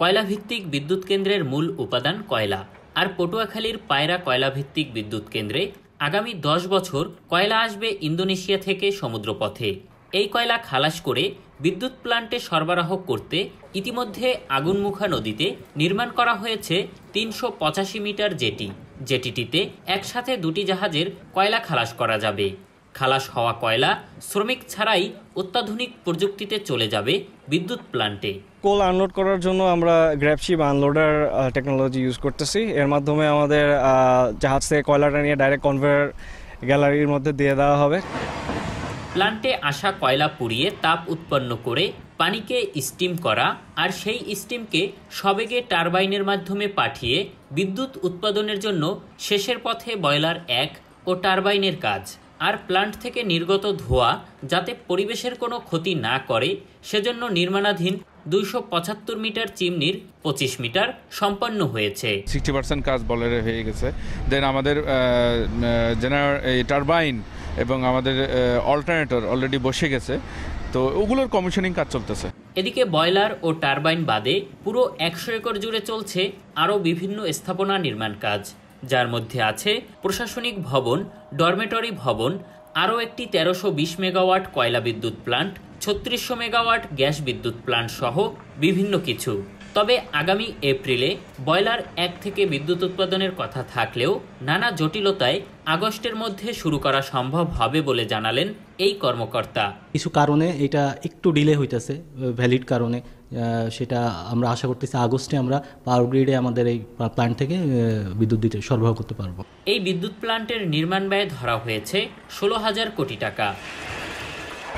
কয়লা ভিত্তিক বিদ্যুৎ কেন্দ্রের মূল উপাদান কয়লা আর পটুয়াখালীর পায়রা কয়লা ভিত্তিক বিদ্যুৎ কেন্দ্রে আগামী দশ বছর কয়লা আসবে ইন্দোনেশিয়া থেকে সমুদ্রপথে এই কয়লা খালাস করে বিদ্যুৎ প্লান্টে সরবরাহ করতে ইতিমধ্যে আগুনমুখা নদীতে নির্মাণ করা হয়েছে তিনশো মিটার জেটি জেটিটিতে একসাথে দুটি জাহাজের কয়লা খালাস করা যাবে খালাস হওয়া কয়লা শ্রমিক ছাড়াই অত্যাধুনিক প্রযুক্তিতে চলে যাবে বিদ্যুৎ প্ল্যান্টে কোল আনলোড করার জন্য আমরা গ্র্যাপশিপ আনলোডার টেকনোলজি ইউজ করতেছি এর মাধ্যমে আমাদের জাহাজ থেকে কয়লাটা নিয়ে ডাইরেক্ট কনভেয়ার গ্যালারির মধ্যে দিয়ে দেওয়া হবে প্লান্টে আসা কয়লা পুড়িয়ে তাপ উৎপন্ন করে পানিকে স্টিম করা আর সেই স্টিমকে সবেগে টারবাইনের মাধ্যমে পাঠিয়ে বিদ্যুৎ উৎপাদনের জন্য শেষের পথে বয়লার এক ও টারবাইনের কাজ আর প্লান্ট থেকে নির্গত ধোঁয়া যাতে পরিবেশের কোনো ক্ষতি না করে সেজন্য নির্মাণাধীন দুইশো পঁচাত্তর মিটার চিমনির পঁচিশ মিটার সম্পন্ন হয়েছে সিক্সটি পার্সেন্ট কাজ বলের হয়ে গেছে দেন আমাদের জেনার টারবাইন এবং আমাদের অল্টারনেটর অলরেডি বসে গেছে তো ওগুলোর কমিশনিং কাজ চলতেছে এদিকে বয়লার ও টারবাইন বাদে পুরো একশো একর জুড়ে চলছে আরও বিভিন্ন স্থাপনা নির্মাণ কাজ যার মধ্যে আছে প্রশাসনিক ভবন ডরমেটরি ভবন আরও একটি তেরোশো বিশ মেগাওয়াট কয়লা বিদ্যুৎ প্লান্ট ছত্রিশশো মেগাওয়াট গ্যাস বিদ্যুৎ প্লান্ট সহ বিভিন্ন কিছু তবে আগামী এপ্রিলে বয়লার এক থেকে বিদ্যুৎ উৎপাদনের কথা থাকলেও নানা জটিলতায় আগস্টের মধ্যে শুরু করা সম্ভব হবে বলে জানালেন এই কর্মকর্তা কিছু কারণে এটা একটু ডিলে হইতেছে ভ্যালিড কারণে সেটা আমরা আশা করতেছি আগস্টে আমরা পাওয়ার গ্রিডে আমাদের এই প্ল্যান্ট থেকে বিদ্যুৎ দিতে সরবরাহ করতে পারবো এই বিদ্যুৎ প্ল্যান্টের নির্মাণ ব্যয় ধরা হয়েছে ষোলো হাজার কোটি টাকা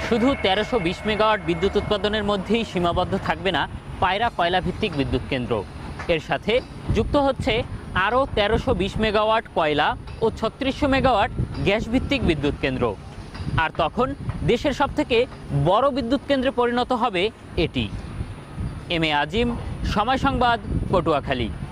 শুধু তেরোশো বিশ মেগাওয়াট বিদ্যুৎ উৎপাদনের মধ্যেই সীমাবদ্ধ থাকবে না পায়রা কয়লাভিত্তিক বিদ্যুৎ কেন্দ্র এর সাথে যুক্ত হচ্ছে আরও তেরোশো মেগাওয়াট কয়লা ও ছত্রিশশো মেগাওয়াট গ্যাস ভিত্তিক বিদ্যুৎ কেন্দ্র আর তখন দেশের সবথেকে বড় বিদ্যুৎ কেন্দ্রে পরিণত হবে এটি এম এ আজিম সময় সংবাদ পটুয়াখালী